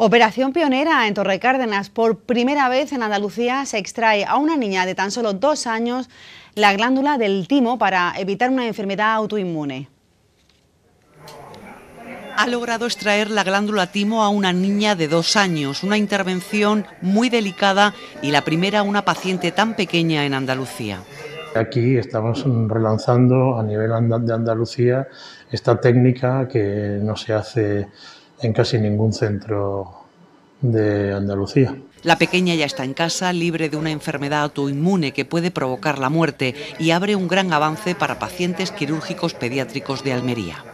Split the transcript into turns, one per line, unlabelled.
Operación pionera en Torre Cárdenas. Por primera vez en Andalucía se extrae a una niña de tan solo dos años la glándula del timo para evitar una enfermedad autoinmune.
Ha logrado extraer la glándula timo a una niña de dos años, una intervención muy delicada y la primera a una paciente tan pequeña en Andalucía.
Aquí estamos relanzando a nivel de Andalucía esta técnica que no se hace en casi ningún centro de Andalucía.
La pequeña ya está en casa, libre de una enfermedad autoinmune que puede provocar la muerte y abre un gran avance para pacientes quirúrgicos pediátricos de Almería.